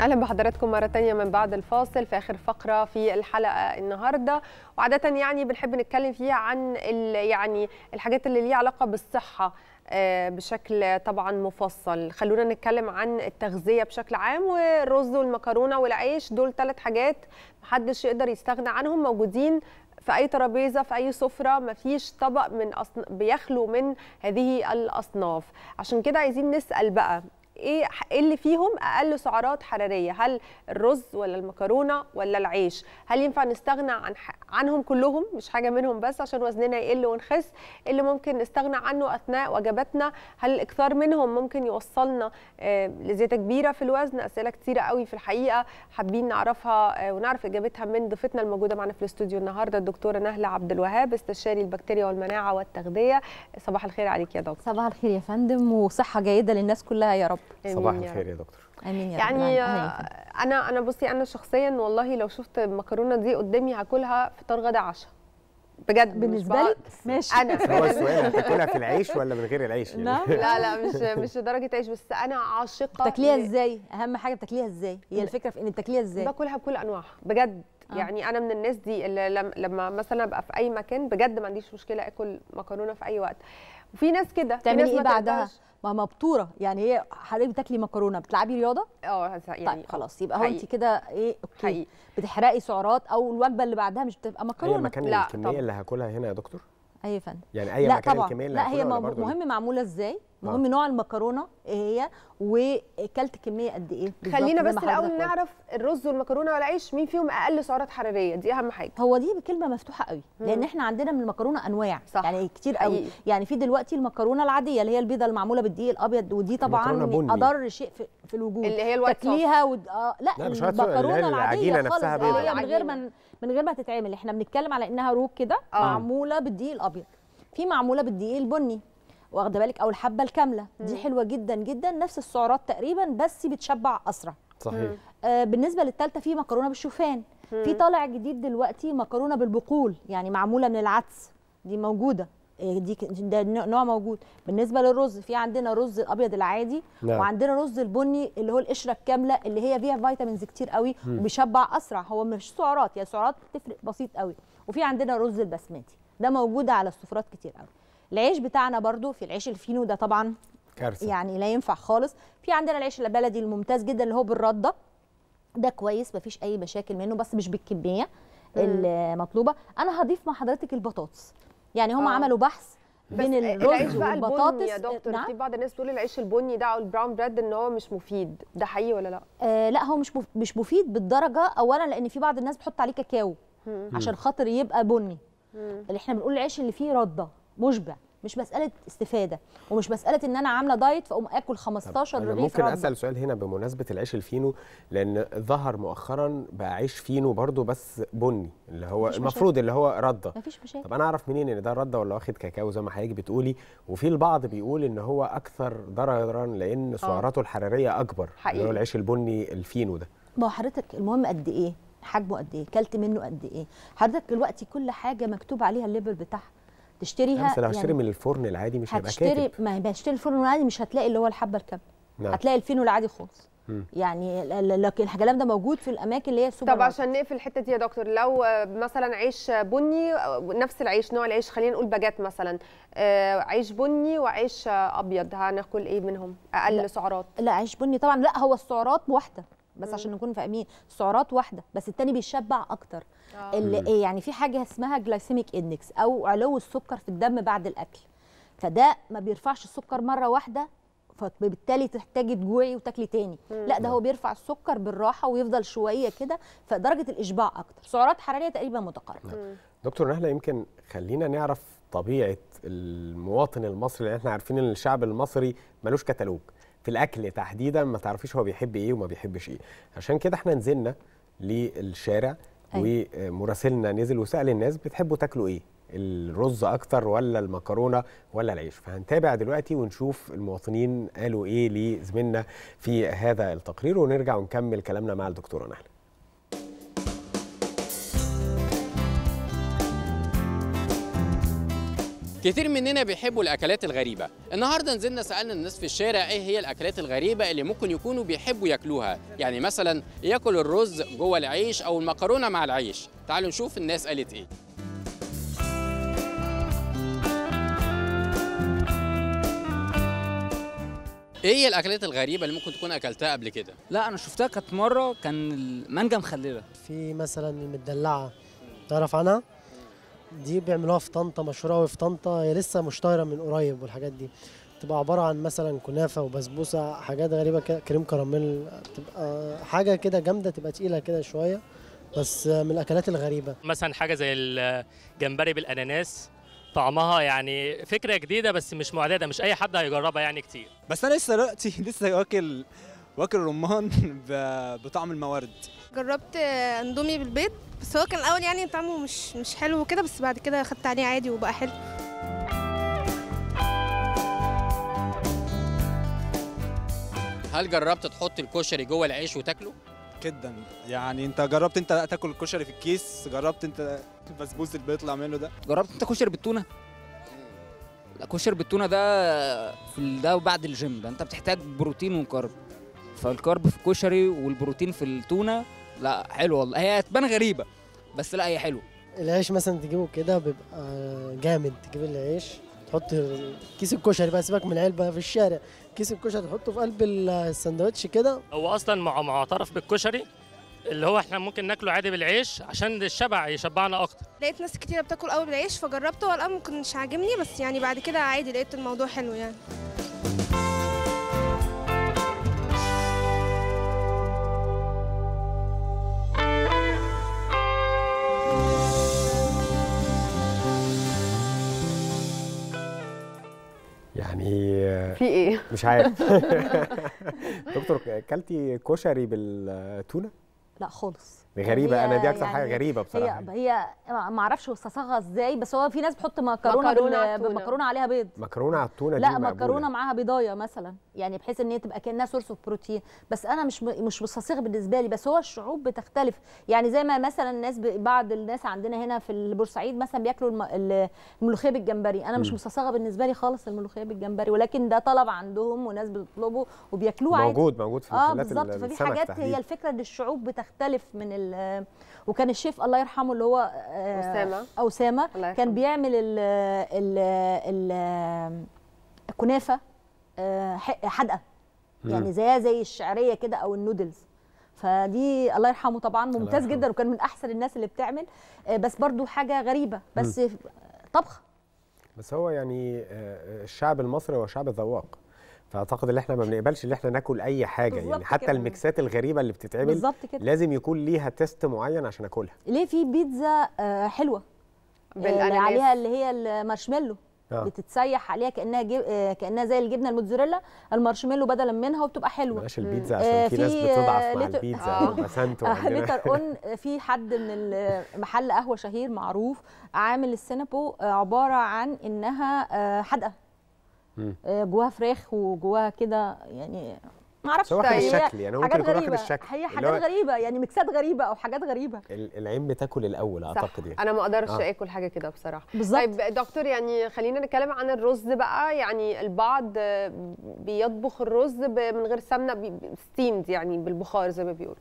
اهلا بحضراتكم مره تانية من بعد الفاصل في اخر فقره في الحلقه النهارده وعاده يعني بنحب نتكلم فيها عن يعني الحاجات اللي ليها علاقه بالصحه آه، بشكل طبعا مفصل خلونا نتكلم عن التغذيه بشكل عام والرز والمكرونه والعيش دول ثلاث حاجات محدش يقدر يستغنى عنهم موجودين في اي ترابيزه في اي سفره مفيش طبق من أصن... بيخلو من هذه الاصناف عشان كده عايزين نسال بقى ايه, ايه اللي فيهم اقل سعرات حراريه هل الرز ولا المكرونه ولا العيش هل ينفع نستغنى عن عنهم كلهم مش حاجه منهم بس عشان وزننا يقل ونخس إيه اللي ممكن نستغنى عنه اثناء وجباتنا هل الاكثار منهم ممكن يوصلنا آه، لزياده كبيره في الوزن اسئله كثيره قوي في الحقيقه حابين نعرفها آه، ونعرف اجابتها من ضيفتنا الموجوده معانا في الاستوديو النهارده الدكتوره نهله عبد الوهاب استشاري البكتيريا والمناعه والتغذيه صباح الخير عليك يا دكتور صباح الخير يا فندم وصحه جيده للناس كلها يا رب صباح الخير يا دكتور امين يا يعني آه، انا انا بصي انا شخصيا والله لو شفت المكرونه دي قدامي هاكلها فطار غدا عشاء بجد بالنسبه لك ماشي انا هو السؤال هتاكلها في العيش ولا من غير العيش يعني؟ نعم. لا لا مش مش لدرجه عيش بس انا عاشقه تاكليها ازاي اهم حاجه بتاكليها ازاي هي الفكره في ان تاكليها ازاي باكلها بكل انواعها بجد آه. يعني انا من الناس دي اللي لما مثلا ابقى في اي مكان بجد ما عنديش مشكله اكل مكرونه في اي وقت وفي ناس كده تعملي ايه بعدها ما مبطوره يعني هي حضرتك بتاكلي مكرونه بتلعبي رياضه اه يعني طيب خلاص يبقى هو انت كده ايه اوكي حقيقي. بتحرقي سعرات او الوجبه اللي بعدها مش بتبقى مكرونه هي مكان لا الكميه طب. اللي هاكلها هنا يا دكتور اي فن يعني اي لا مكان طبعا. الكميه اللي لا هي مهم معموله ازاي مهم آه. نوع المكرونه ايه هي وكلت كميه قد ايه خلينا بس الاول نعرف الرز والمكرونه والعيش مين فيهم اقل سعرات حراريه دي اهم حاجه هو دي كلمه مفتوحه قوي مم. لان احنا عندنا من المكرونه انواع صح. يعني كتير قوي حقيقي. يعني في دلوقتي المكرونه العاديه اللي هي البيضه المعموله بالدقيق الابيض ودي طبعا اضر شيء في, في الوجود اللي هي الوايت تاكليها ود... آه لا, لا المكرونه العاديه خالص نفسها آه من غير ما من غير ما تتعمل احنا بنتكلم على انها روك كده اه. معموله بالدقيق الابيض في معموله بالدقيق البني واخده بالك او الحبه الكامله دي حلوه جدا جدا نفس السعرات تقريبا بس بتشبع اسرع صحيح آه بالنسبه للثالثه في مكرونه بالشوفان في طالع جديد دلوقتي مكرونه بالبقول يعني معموله من العدس دي موجوده آه، دي ده نوع موجود بالنسبه للرز في عندنا رز الابيض العادي نعم. وعندنا رز البني اللي هو القشره الكامله اللي هي فيها فيتامينز كتير قوي م. وبيشبع اسرع هو مش سعرات يعني سعرات بتفرق بسيط قوي وفي عندنا رز البسمتي ده موجود على السفرات كتير قوي العيش بتاعنا برده في العيش الفينو ده طبعا كارثه يعني لا ينفع خالص في عندنا العيش البلدي الممتاز جدا اللي هو بالرده ده كويس مفيش اي مشاكل منه بس مش بالكميه المطلوبه انا هضيف مع حضرتك البطاطس يعني هم آه. عملوا بحث بين آه، الرز والبطاطس يا دكتور آه، نعم؟ في بعض الناس تقول العيش البني ده او البراون بريد ان هو مش مفيد ده حقيقي ولا لا آه لا هو مش مش مفيد بالدرجه اولا لان في بعض الناس بتحط عليه كاكاو عشان خاطر يبقى بني اللي احنا بنقول العيش اللي فيه رده مشبع مش مساله استفاده ومش مساله ان انا عامله دايت فاقوم اكل 15 رغيف ممكن رب. اسال سؤال هنا بمناسبه العيش الفينو لان ظهر مؤخرا بقى عيش فينو برضو بس بني اللي هو المفروض مشاكل. اللي هو رده مفيش مشاكل طب انا اعرف منين ان ده رده ولا واخد كاكاو زي ما حضرتك بتقولي وفي البعض بيقول ان هو اكثر ضررا لان آه. سعراته الحراريه اكبر حقيقي. اللي هو العيش البني الفينو ده ما حضرتك المهم قد ايه حجمه قد ايه كلت منه قد ايه حضرتك دلوقتي كل حاجه مكتوب عليها الليبل بتاعها تشتريها بس لو هشتري يعني من الفرن العادي مش هيبقى كاتب هتشتري ما بشتري الفرن العادي مش هتلاقي اللي هو الحبه الكامله نعم. هتلاقي الفينو العادي خالص يعني الكلام ده موجود في الاماكن اللي هي السوبر طب عشان نقفل الحته دي يا دكتور لو مثلا عيش بني نفس العيش نوع العيش خلينا نقول باجات مثلا آه، عيش بني وعيش ابيض هناكل ايه منهم اقل لا. سعرات لا عيش بني طبعا لا هو السعرات واحده بس عشان نكون فاهمين السعرات واحده بس التاني بيشبع اكتر آه. اللي إيه، يعني في حاجه اسمها جلايسيميك اندكس او علو السكر في الدم بعد الاكل فده ما بيرفعش السكر مره واحده فبالتالي تحتاجي تجوعي وتاكلي تاني مم. لا ده هو بيرفع السكر بالراحه ويفضل شويه كده فدرجه الاشباع اكتر سعرات حراريه تقريبا متقاربه نعم. دكتور نهله يمكن خلينا نعرف طبيعه المواطن المصري لان احنا عارفين ان الشعب المصري ملوش كتالوج في الاكل تحديدا ما تعرفيش هو بيحب ايه وما بيحبش ايه عشان كده احنا نزلنا للشارع أيوة. ومراسلنا نزل وسال الناس بتحبوا تاكلوا ايه الرز اكتر ولا المكرونه ولا العيش فهنتابع دلوقتي ونشوف المواطنين قالوا ايه لزميلنا في هذا التقرير ونرجع ونكمل كلامنا مع الدكتوره نهله كتير مننا بيحبوا الاكلات الغريبه النهارده نزلنا سالنا الناس في الشارع ايه هي الاكلات الغريبه اللي ممكن يكونوا بيحبوا ياكلوها يعني مثلا ياكل الرز جوه العيش او المكرونه مع العيش تعالوا نشوف الناس قالت ايه ايه هي الاكلات الغريبه اللي ممكن تكون اكلتها قبل كده لا انا شفتها كانت مره كان المانجا مخلله في مثلا المدلعه تعرف عنها دي بيعملوها في طنطا مشهوره قوي في طنطا هي لسه مشتهره من قريب والحاجات دي بتبقى عباره عن مثلا كنافه وبسبوسه حاجات غريبه كده كريم كراميل تبقى حاجه كده جامده تبقى تقيله كده شويه بس من الاكلات الغريبه مثلا حاجه زي الجمبري بالاناناس طعمها يعني فكره جديده بس مش معتاده مش اي حد هيجربها يعني كتير بس انا لسه دلوقتي لسه واكل واكل الرمان بطعم الموارد جربت اندومي بالبيض بس هو كان الاول يعني طعمه مش مش حلو وكده بس بعد كده خدت عليه عادي وبقى حلو هل جربت تحط الكشري جوه العيش وتاكله؟ جدا يعني انت جربت انت تاكل الكشري في الكيس جربت انت البسبوس اللي بيطلع منه ده جربت انت كشري بالتونه لا كشري بالتونه ده في ده بعد الجيم ده انت بتحتاج بروتين وكارب فالكارب في الكشري والبروتين في التونه لا حلو والله هي هتبان غريبه بس لا هي حلوه العيش مثلا تجيبه كده بيبقى جامد تجيب العيش تحط كيس الكشري بقى سيبك من العلبه في الشارع كيس الكشري تحطه في قلب الساندوتش كده هو اصلا معترف بالكشري اللي هو احنا ممكن ناكله عادي بالعيش عشان الشبع يشبعنا اكتر لقيت ناس كتير بتاكل قوي بالعيش فجربته والان آه، ممكن مش عاجبني بس يعني بعد كده عادي لقيت الموضوع حلو يعني يعني في ايه مش عارف دكتور اكلتي كشري بالتونه لا خالص غريبة أنا دي أكتر يعني حاجة غريبة بصراحة هي هي ما أعرفش وصصاها إزاي بس هو في ناس بتحط مكرونة مكرونة عليها بيض مكرونة على التونة لا مقبولة. مكرونة معاها بيضاية مثلا يعني بحيث ان هي تبقى كانها سورس اوف بروتين بس انا مش مش مستصيغ بالنسبه لي بس هو الشعوب بتختلف يعني زي ما مثلا الناس بعض الناس عندنا هنا في البورسعيد مثلا بياكلوا الملوخيه بالجمبري انا مش مستصيغه بالنسبه لي خالص الملوخيه بالجمبري ولكن ده طلب عندهم وناس بتطلبه وبياكلوه عادي موجود موجود في اه بالظبط ففي حاجات تحديد. هي الفكره ان الشعوب بتختلف من ال وكان الشيف الله يرحمه اللي هو آه، اسامه اسامه كان بيعمل ال ال, ال, ال الكنافه آه، حدقه يعني زيها زي الشعريه كده او النودلز فدي الله يرحمه طبعا ممتاز جدا وكان من احسن الناس اللي بتعمل آه، بس برضو حاجه غريبه بس طبخ بس هو يعني آه، الشعب المصري هو شعب ذواق فاعتقد ان احنا ما بنقبلش ان احنا ناكل اي حاجه يعني حتى كده. الميكسات الغريبه اللي بتتعمل كده. لازم يكون ليها تيست معين عشان اكلها ليه في بيتزا حلوه بالاناناس عليها اللي هي المارشميلو آه. بتتسيح عليها كانها جب... آه، كانها زي الجبنه الموتزاريلا المارشميلو بدلا منها وبتبقى حلوه بلاش البيتزا آه، عشان في ناس بتضعف مع لتر... البيتزا آه. ليتر اون في حد من محل قهوه شهير معروف عامل السينابو عباره عن انها حدقه جواها فراخ وجواها كده يعني ما اعرفش يعني هو الشكل يعني ممكن يكون واخد الشكل هي حاجات غريبه يعني ميكسات غريبه او حاجات غريبه العين بتاكل الاول اعتقد يعني انا ما اقدرش آه. اكل حاجه كده بصراحه بالظبط طيب دكتور يعني خلينا نتكلم عن الرز بقى يعني البعض بيطبخ الرز من غير سمنه ستيمد يعني بالبخار زي ما بيقولوا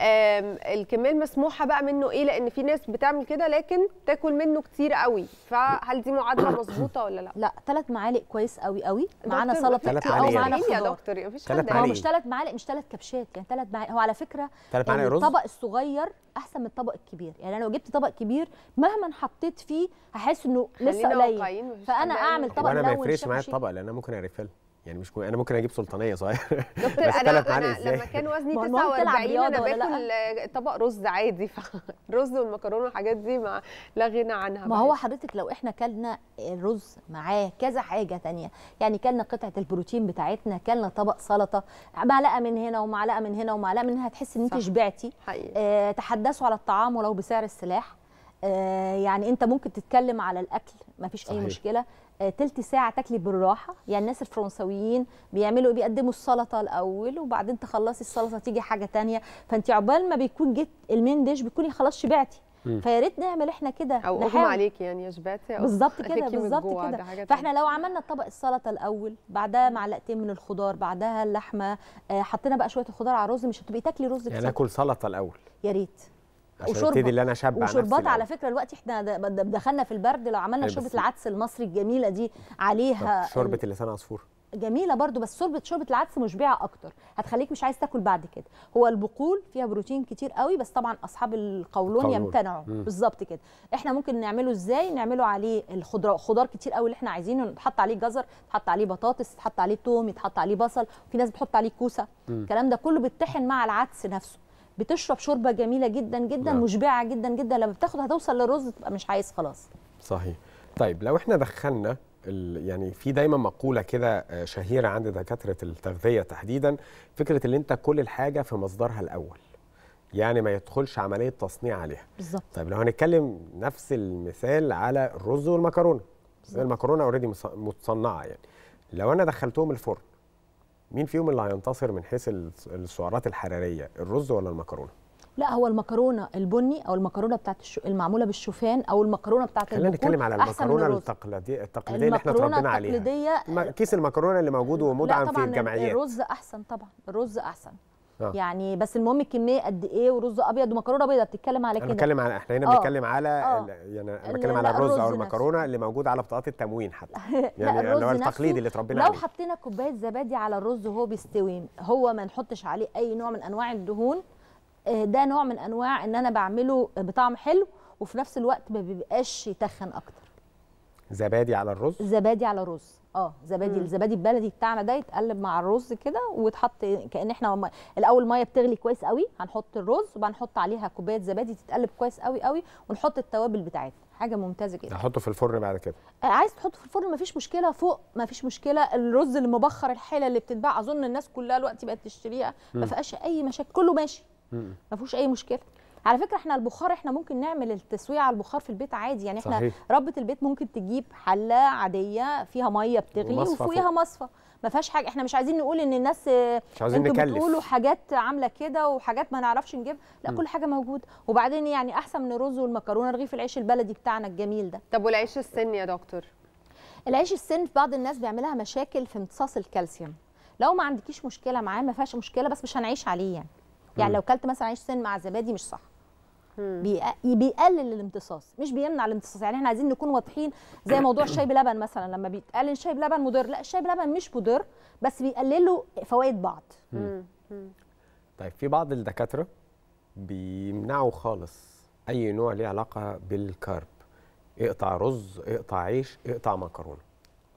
الكميه المسموحه بقى منه ايه لان في ناس بتعمل كده لكن تاكل منه كتير قوي فهل دي معادله مظبوطه ولا لا لا ثلاث معالق كويس قوي قوي معانا سلطه او معانا خضار يا دكتور مفيش حد هو مش ثلاث معالق مش ثلاث كبشات يعني ثلاث معالق هو على فكره رز الطبق الصغير احسن من الطبق الكبير يعني انا لو جبت طبق كبير مهما حطيت فيه هحس انه لسه قليل فانا اعمل طبق انا ما يفرقش معايا الطبق لان انا ممكن ارفله يعني مش انا ممكن اجيب سلطانيه صغيره دكتور انا انا لما كان وزني 49 انا باكل طبق رز عادي فالرز والمكرونه والحاجات دي ما لا غنى عنها ما هو حضرتك لو احنا كلنا الرز معاه كذا حاجه ثانيه يعني كلنا قطعه البروتين بتاعتنا كلنا طبق سلطه معلقه من هنا ومعلقه من هنا ومعلقه من هنا هتحس ان انت شبعتي آه تحدثوا على الطعام ولو بسعر السلاح آه يعني انت ممكن تتكلم على الاكل ما فيش اي مشكله آه، تلت ساعه تاكلي بالراحه يعني الناس الفرنسويين بيعملوا إيه؟ بيقدموا السلطه الاول وبعدين تخلصي السلطه تيجي حاجه تانية فانت عقبال ما بيكون جيت المين ديش بتكوني خلاص شبعتي فيا ريت نعمل احنا كده او اغمى عليكي يعني يا شبعتي بالظبط كده بالظبط كده فاحنا لو عملنا طبق السلطه الاول بعدها معلقتين من الخضار بعدها اللحمه آه، حطينا بقى شويه الخضار على الرز مش هتبقي تاكلي رز يعني ناكل سلطه الاول يا ريت عشان اللي انا اشبع وشربات على فكره دلوقتي احنا دخلنا في البرد لو عملنا أيوة، شوربه العدس المصري الجميله دي عليها شوربه اللسان عصفور جميله برضو بس شوربه شوربه العدس مشبعه اكتر هتخليك مش عايز تاكل بعد كده هو البقول فيها بروتين كتير قوي بس طبعا اصحاب القولون يمتنعوا بالظبط كده احنا ممكن نعمله ازاي نعمله عليه الخضار خضار كتير قوي اللي احنا عايزينه نتحط عليه جزر يتحط عليه بطاطس يتحط عليه توم يتحط عليه بصل في ناس بتحط عليه كوسه الكلام ده كله بيتطحن مع العدس نفسه بتشرب شوربه جميله جدا جدا نعم. مشبعه جدا جدا لما بتاخد هتوصل للرز تبقى مش عايز خلاص صحيح طيب لو احنا دخلنا يعني في دايما مقوله كده آه، شهيره عند دكاتره التغذيه تحديدا فكره ان انت كل الحاجه في مصدرها الاول يعني ما يدخلش عمليه تصنيع عليها بالظبط طيب لو هنتكلم نفس المثال على الرز والمكرونه المكرونه اوريدي متصنعه يعني لو انا دخلتهم الفرن مين فيهم اللي هينتصر من حيث السعرات الحراريه الرز ولا المكرونه لا هو المكرونه البني او المكرونه بتاعت الشو... المعموله بالشوفان او المكرونه بتاعت خلينا نتكلم على المكرونه التقليديه التقليديه اللي احنا اتربينا عليها كيس المكرونه اللي موجود ومدعم في الجمعيات الرز احسن طبعا الرز احسن آه. يعني بس المهم الكميه قد ايه ورز ابيض ومكرونه بيضاء بتتكلم على كده انا بتكلم على احنا هنا آه. بنتكلم على آه. يعني انا بتكلم على الرز او المكرونه اللي موجود على بطاقات التموين حتى يعني اللي هو التقليدي اللي اتربينا عليه لو حطينا كوبايه زبادي على الرز وهو بيستوي هو ما نحطش عليه اي نوع من انواع الدهون آه، ده نوع من انواع ان انا بعمله بطعم حلو وفي نفس الوقت ما بيبقاش يتخن اكتر زبادي على الرز زبادي على الرز اه زبادي الزبادي البلدي بتاعنا ده يتقلب مع الرز كده ويتحط كان احنا وما... الاول ميه بتغلي كويس قوي هنحط الرز وبنحط عليها كوبايه زبادي تتقلب كويس قوي قوي ونحط التوابل بتاعتنا حاجه ممتازه جدا هحطه في الفرن بعد كده آه، عايز تحطه في الفرن مفيش مشكله فوق مفيش مشكله الرز المبخر الحله اللي بتتباع اظن الناس كلها دلوقتي بقت تشتريها ما فيهاش اي مشاكل كله ماشي ما فيهوش اي مشكله على فكره احنا البخار احنا ممكن نعمل التسويه على البخار في البيت عادي يعني احنا ربه البيت ممكن تجيب حله عاديه فيها ميه بتغلي وفوقيها مصفى ما فيهاش حاجه احنا مش عايزين نقول ان الناس مش عايزين نكلف بتقولوا حاجات عامله كده وحاجات ما نعرفش نجيب لا م. كل حاجه موجوده وبعدين يعني احسن من الرز والمكرونه رغيف العيش البلدي بتاعنا الجميل ده طب والعيش السن يا دكتور العيش السن في بعض الناس بيعملها مشاكل في امتصاص الكالسيوم لو ما عندكيش مشكله معاه ما فيهاش مشكله بس مش هنعيش عليه يعني يعني لو كلت مثلا عيش سن مع زبادي مش صح بيقلل الامتصاص مش بيمنع الامتصاص يعني احنا عايزين نكون واضحين زي موضوع الشاي بلبن مثلا لما بيتقال ان الشاي بلبن مضر لا الشاي بلبن مش مضر بس بيقللوا فوائد بعض طيب في بعض الدكاتره بيمنعوا خالص اي نوع ليه علاقه بالكارب اقطع رز اقطع عيش اقطع مكرونه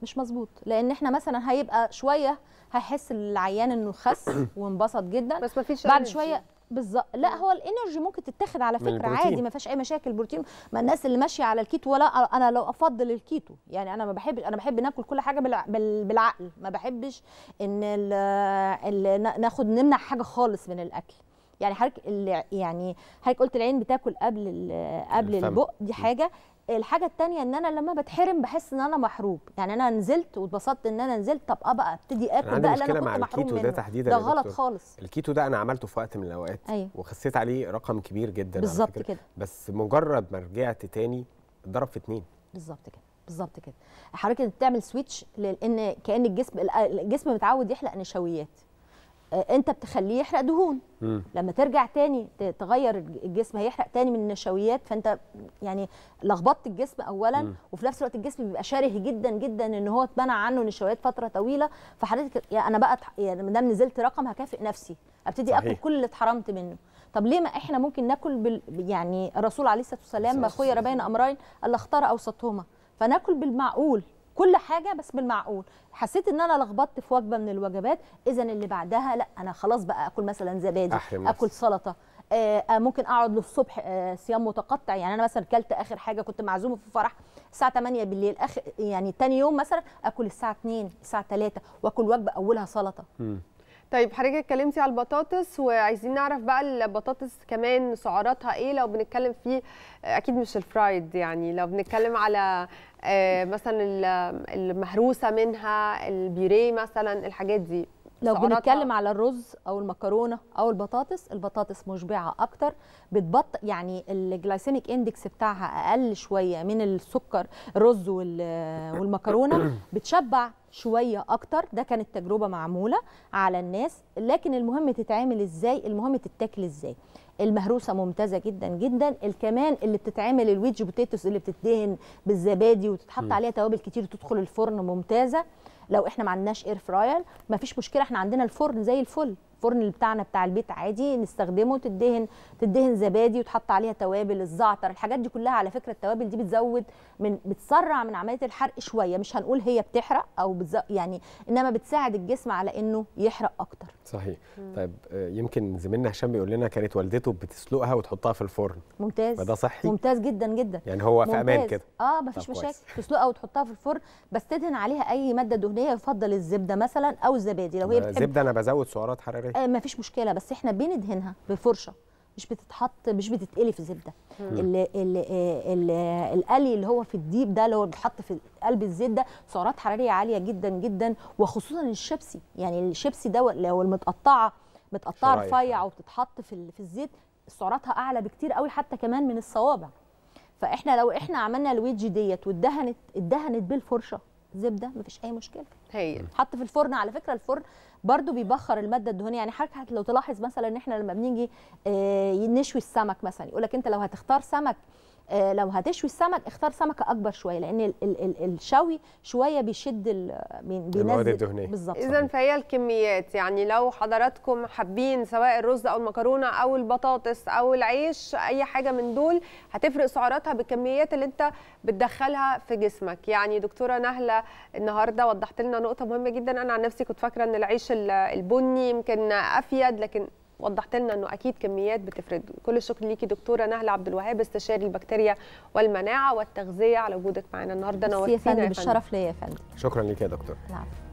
مش مظبوط لان احنا مثلا هيبقى شويه هيحس العيان انه خس وانبسط جدا بس مفيش بعد شويه بالظبط لا هو الانرجي ممكن تتاخد على فكره عادي ما فيهاش اي مشاكل بروتين ما الناس اللي ماشيه على الكيتو ولا انا لو افضل الكيتو يعني انا ما بحبش انا بحب ناكل كل حاجه بالعقل ما بحبش ان الـ الـ ناخد نمنع حاجه خالص من الاكل يعني حضرتك يعني حضرتك قلت العين بتاكل قبل قبل البق دي حاجه الحاجه الثانيه ان انا لما بتحرم بحس ان انا محروب يعني انا نزلت واتبسطت ان انا نزلت طب اه بقى ابتدي اكل بقى اللي انا كنت مع محروم الكيتو منه ده تحديدا ده غلط خالص الكيتو ده انا عملته في وقت من الاوقات أيوه. وخسيت عليه رقم كبير جدا بالظبط كده بس مجرد ما رجعت تاني اتضرب في اتنين بالظبط كده بالظبط كده حضرتك بتعمل سويتش لان كان الجسم الجسم متعود يحلق نشويات انت بتخليه يحرق دهون لما ترجع تاني تغير الجسم هيحرق تاني من النشويات فانت يعني لخبطت الجسم اولا وفي نفس الوقت الجسم بيبقى شره جدا جدا ان هو اتمنع عنه نشويات فتره طويله فحضرتك يعني انا بقى يعني ما دام نزلت رقم هكافئ نفسي ابتدي اكل كل اللي اتحرمت منه طب ليه ما احنا ممكن ناكل بال يعني الرسول عليه الصلاه والسلام ما خير بين امرين الا اختار اوسطهما فناكل بالمعقول كل حاجه بس بالمعقول حسيت ان انا لخبطت في وجبه من الوجبات اذا اللي بعدها لا انا خلاص بقى اكل مثلا زبادي اكل سلطه آه،, آه ممكن اقعد للصبح آه صيام متقطع يعني انا مثلا كلت اخر حاجه كنت معزومه في فرح الساعه 8 بالليل اخر يعني تاني يوم مثلا اكل الساعه 2 الساعه 3 واكل وجبه اولها سلطه طيب حضرتك اتكلمتي على البطاطس وعايزين نعرف بقى البطاطس كمان سعراتها ايه لو بنتكلم في اكيد مش الفرايد يعني لو بنتكلم على آه، مثلا المهروسه منها البيري مثلا الحاجات دي لو بنتكلم على الرز او المكرونه او البطاطس البطاطس مشبعه اكتر بتبط يعني الجلايسيميك اندكس بتاعها اقل شويه من السكر الرز والمكرونه بتشبع شويه اكتر ده كانت تجربه معموله على الناس لكن المهم تتعمل ازاي المهم تتاكل ازاي المهروسه ممتازه جدا جدا الكمان اللي بتتعمل الويج بوتيتوس اللي بتدهن بالزبادي وتتحط عليها توابل كتير وتدخل الفرن ممتازه لو احنا ما عندناش اير فراير مفيش مشكله احنا عندنا الفرن زي الفل الفرن بتاعنا بتاع البيت عادي نستخدمه تدهن تدهن زبادي وتحط عليها توابل الزعتر الحاجات دي كلها على فكره التوابل دي بتزود من بتسرع من عمليه الحرق شويه مش هنقول هي بتحرق او بتز... يعني انما بتساعد الجسم على انه يحرق اكتر صحيح مم. طيب آه، يمكن زميلنا هشام بيقول لنا كانت والدته بتسلقها وتحطها في الفرن ممتاز فده صحي ممتاز جدا جدا يعني هو ممتاز. في امان كده اه مفيش مشاكل تسلقها وتحطها في الفرن بس تدهن عليها اي ماده دهنيه يفضل الزبده مثلا او الزبادي لو هي بتحب زبده انا بزود سعرات حراريه ازاي آه مفيش مشكله بس احنا بندهنها بفرشه مش بتتحط مش بتتقلي في زبده آه، القلي اللي هو في الديب ده اللي هو بيتحط في قلب الزيت ده سعرات حراريه عاليه جدا جدا وخصوصا الشيبسي يعني الشيبسي ده لو المتقطعه متقطعه رفيع آه. وبتتحط في في الزيت سعراتها اعلى بكتير قوي حتى كمان من الصوابع فاحنا لو احنا عملنا الويجي ديت واتدهنت اتدهنت بالفرشه زبده مفيش اي مشكله هي حط في الفرن على فكره الفرن برضو بيبخر الماده الدهنيه يعني حضرتك لو تلاحظ مثلا ان احنا لما بنيجي آه، نشوي السمك مثلا يقول لك انت لو هتختار سمك آه، لو هتشوي السمك اختار سمكه اكبر شويه لان ال ال ال الشوي شويه بيشد بينزل الدهنيه بالظبط اذا فهي الكميات يعني لو حضراتكم حابين سواء الرز او المكرونه او البطاطس او العيش اي حاجه من دول هتفرق سعراتها بالكميات اللي انت بتدخلها في جسمك يعني دكتوره نهله النهارده وضحت لنا نقطه مهمه جدا انا عن نفسي كنت فاكره ان العيش البني يمكن افيد لكن وضحت لنا انه اكيد كميات بتفرد كل الشكر ليكي دكتوره نهله عبد الوهاب استشاري البكتيريا والمناعه والتغذيه على وجودك معنا النهارده نورتينا يا فندم بالشرف ليا يا فندم شكرا ليك يا دكتور العفو نعم.